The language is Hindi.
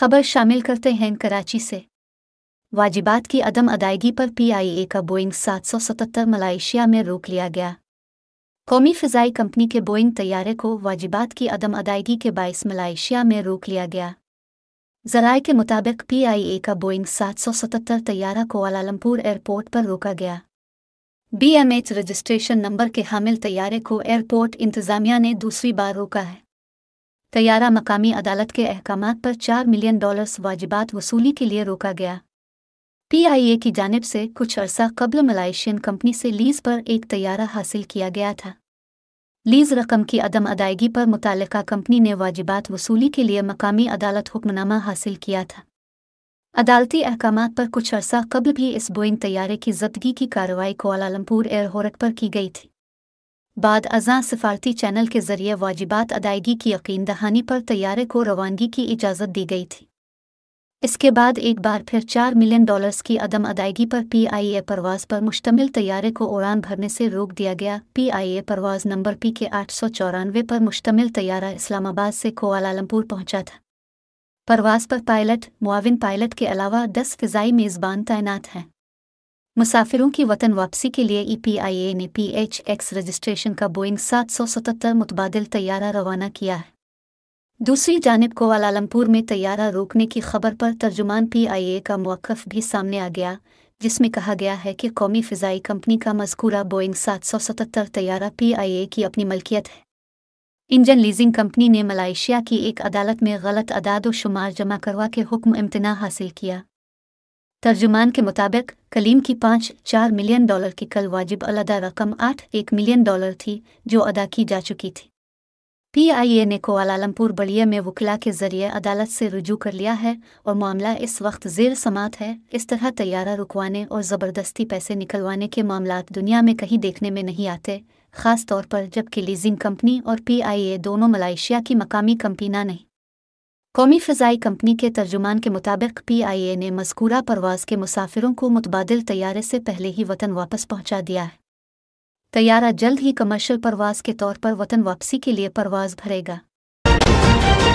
खबर शामिल करते हैं कराची से वाजिबात की अदम अदायगी पर पीआईए का बोइंग 777 मलाइशिया में रोक लिया गया कौमी फ़िज़ाई कंपनी के बोइंग तैयारे को वाजिबात की अदम अदायगी के बायस मलाइशिया में रोक लिया गया जराए के मुताबिक पीआईए का बोइंग 777 तैयारा को आलमपुर एयरपोर्ट पर रोका गया बीएमएच रजिस्ट्रेशन नंबर के हामिल तैयारे को एयरपोर्ट इंतजामिया ने दूसरी बार रोका है तैयारा मकामी अदालत के अहकाम पर चार मिलियन डॉलर्स वाजिबात वसूली के लिए रोका गया पीआईए की जानब से कुछ अर्सा कबल मलाइशियन कंपनी से लीज पर एक तैयारा हासिल किया गया था लीज रकम की अदम अदायगी पर मुतल कंपनी ने वाजिबात वसूली के लिए मकामी अदालत हुक्मनामा हासिल किया था अदालती अहकाम पर कुछ अर्सा कबल भी इस बोइंग तैयारे की जब्तगी की कार्रवाई कोलालमपुर एयर होरक पर की गई थी बाद अजा सफारती चैनल के जरिए वाजिबात अदायगी की यकीन दहानी पर तैयारे को रवानगी की इजाज़त दी गई थी इसके बाद एक बार फिर चार मिलियन डॉलर्स की अदम अदायगी पर पीआईए परवाज पर मुश्तमिल तैयारे को उड़ान भरने से रोक दिया गया पीआईए परवाज नंबर पी के आठ सौ चौरानवे पर मुश्तमिल तैयारा इस्लामाबाद से कोआलालमपुर पहुंचा था परवाज पर पायलट मुआविन पायलट के अलावा दस फिजाई मेज़बान तैनात हैं मुसाफिरों की वतन वापसी के लिए ईपीआईए e ने पीएचएक्स रजिस्ट्रेशन का बोइंग सात सौ सतहत्तर मुतबादल तैयारा रवाना किया है दूसरी जानब कोवालमपुर में तैयारा रोकने की खबर पर तर्जुमान पीआईए का मौक़ भी सामने आ गया जिसमें कहा गया है कि कौमी फ़िज़ाई कंपनी का मजकूरा बोइंग सात सौ सतहत्तर तैयारा पीआईए की अपनी मलकियत है इंजन लीजिंग कंपनी ने मलाइशिया की एक अदालत में गलत अदाद शुमार जमा करवा के हुक्म इम्तना हासिल किया तर्जुमान के मुताबिक कलीम की पाँच चार मिलियन डॉलर की कल वाजिब अलदा रकम आठ एक मिलियन डॉलर थी जो अदा की जा चुकी थी पी आई ए ने कोआलालमपुर बलिया में वकला के जरिए अदालत से रुजू कर लिया है और मामला इस वक्त जेर समात है इस तरह तैयारा रुकवाने और ज़बरदस्ती पैसे निकलवाने के मामला दुनिया में कहीं देखने में नहीं आते खास तौर पर जबकि लीजिंग कंपनी और पी आई ए दोनों मलाइशिया की मकामी कंपनियाँ नहीं कौमी फ़जाई कंपनी के तर्जुमान के मुताबिक पी आई ए ने मस्कूरा परवाज़ के मुसाफिरों को मुतबादल तैयारे से पहले ही वतन वापस पहुँचा दिया है तैयारा जल्द ही कमर्शल परवाज़ के तौर पर वतन वापसी के लिए परवाज़ भरेगा